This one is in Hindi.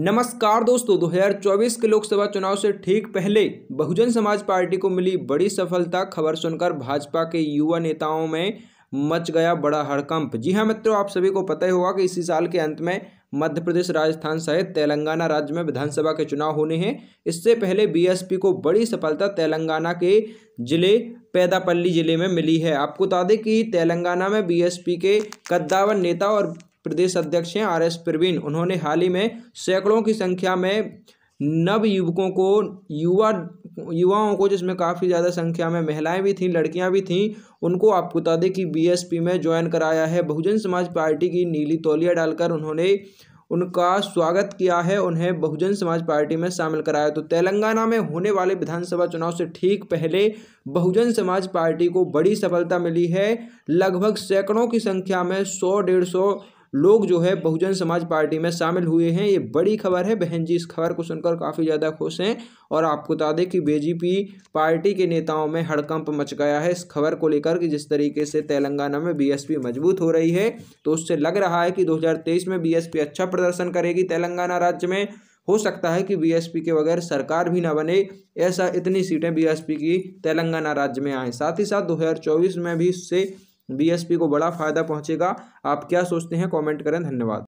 नमस्कार दोस्तों 2024 के लोकसभा चुनाव से ठीक पहले बहुजन समाज पार्टी को मिली बड़ी सफलता खबर सुनकर भाजपा के युवा नेताओं में मच गया बड़ा हड़कंप जी हाँ मित्रों आप सभी को पता ही होगा कि इसी साल के अंत में मध्य प्रदेश राजस्थान सहित तेलंगाना राज्य में विधानसभा के चुनाव होने हैं इससे पहले बीएसपी को बड़ी सफलता तेलंगाना के जिले पैदापल्ली जिले में मिली है आपको बता दें कि तेलंगाना में बीएसपी के कद्दावर नेता और प्रदेश अध्यक्ष हैं आर एस प्रवीण उन्होंने हाल ही में सैकड़ों की संख्या में नव युवकों को युवा युवाओं को जिसमें काफ़ी ज़्यादा संख्या में महिलाएं भी थीं लड़कियां भी थीं उनको आपको बता दें कि बीएसपी में ज्वाइन कराया है बहुजन समाज पार्टी की नीली तौलिया डालकर उन्होंने उनका स्वागत किया है उन्हें बहुजन समाज पार्टी में शामिल कराया तो तेलंगाना में होने वाले विधानसभा चुनाव से ठीक पहले बहुजन समाज पार्टी को बड़ी सफलता मिली है लगभग सैकड़ों की संख्या में सौ डेढ़ सौ लोग जो है बहुजन समाज पार्टी में शामिल हुए हैं ये बड़ी खबर है बहन जी इस खबर को सुनकर काफ़ी ज़्यादा खुश हैं और आपको बता दें कि बीजेपी पार्टी के नेताओं में हड़कंप मच गया है इस खबर को लेकर कि जिस तरीके से तेलंगाना में बीएसपी मजबूत हो रही है तो उससे लग रहा है कि दो में बी अच्छा प्रदर्शन करेगी तेलंगाना राज्य में हो सकता है कि बीएसपी के बगैर सरकार भी ना बने ऐसा इतनी सीटें बीएसपी की तेलंगाना राज्य में आए साथ ही साथ 2024 में भी इससे बीएसपी को बड़ा फायदा पहुंचेगा आप क्या सोचते हैं कमेंट करें धन्यवाद